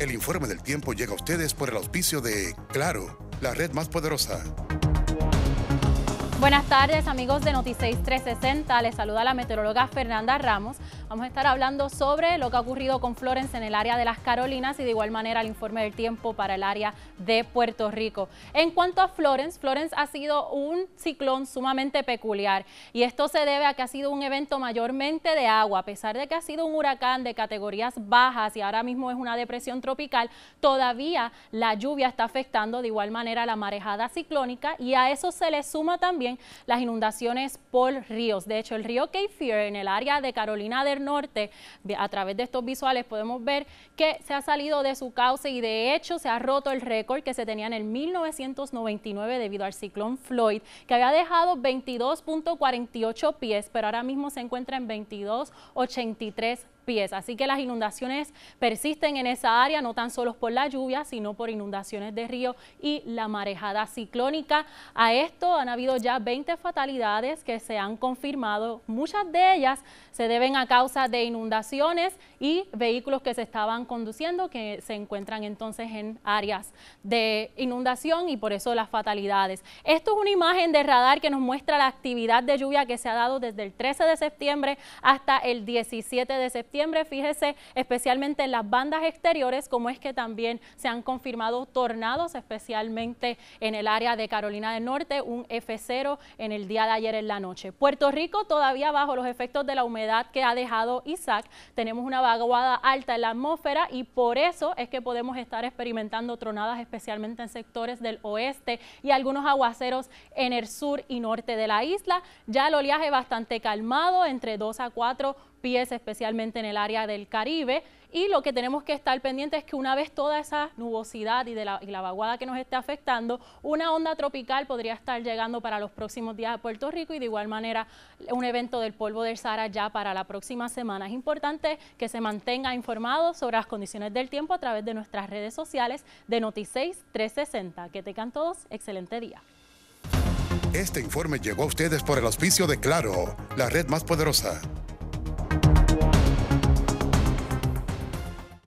El informe del tiempo llega a ustedes por el auspicio de Claro, la red más poderosa. Buenas tardes amigos de Noticias 360. les saluda la meteoróloga Fernanda Ramos Vamos a estar hablando sobre lo que ha ocurrido con Florence en el área de las Carolinas y de igual manera el informe del tiempo para el área de Puerto Rico. En cuanto a Florence, Florence ha sido un ciclón sumamente peculiar y esto se debe a que ha sido un evento mayormente de agua, a pesar de que ha sido un huracán de categorías bajas y ahora mismo es una depresión tropical, todavía la lluvia está afectando de igual manera la marejada ciclónica y a eso se le suma también las inundaciones por ríos. De hecho, el río Cape Fear en el área de Carolina del norte, a través de estos visuales podemos ver que se ha salido de su cauce y de hecho se ha roto el récord que se tenía en el 1999 debido al ciclón Floyd, que había dejado 22.48 pies, pero ahora mismo se encuentra en 22.83 Así que las inundaciones persisten en esa área, no tan solo por la lluvia, sino por inundaciones de río y la marejada ciclónica. A esto han habido ya 20 fatalidades que se han confirmado. Muchas de ellas se deben a causa de inundaciones y vehículos que se estaban conduciendo que se encuentran entonces en áreas de inundación y por eso las fatalidades. Esto es una imagen de radar que nos muestra la actividad de lluvia que se ha dado desde el 13 de septiembre hasta el 17 de septiembre Fíjese especialmente en las bandas exteriores, como es que también se han confirmado tornados, especialmente en el área de Carolina del Norte, un F0 en el día de ayer en la noche. Puerto Rico todavía bajo los efectos de la humedad que ha dejado Isaac. Tenemos una vaguada alta en la atmósfera y por eso es que podemos estar experimentando tronadas, especialmente en sectores del oeste y algunos aguaceros en el sur y norte de la isla. Ya el oleaje bastante calmado, entre 2 a 4 pies, especialmente en el área del Caribe. Y lo que tenemos que estar pendientes es que una vez toda esa nubosidad y, de la, y vaguada que nos esté afectando, una onda tropical podría estar llegando para los próximos días a Puerto Rico y de igual manera un evento del polvo del Sahara ya para la próxima semana. Es importante que se mantenga informado sobre las condiciones del tiempo a través de nuestras redes sociales de Noticeis 360. Que tengan todos excelente día. Este informe llegó a ustedes por el auspicio de Claro, la red más poderosa.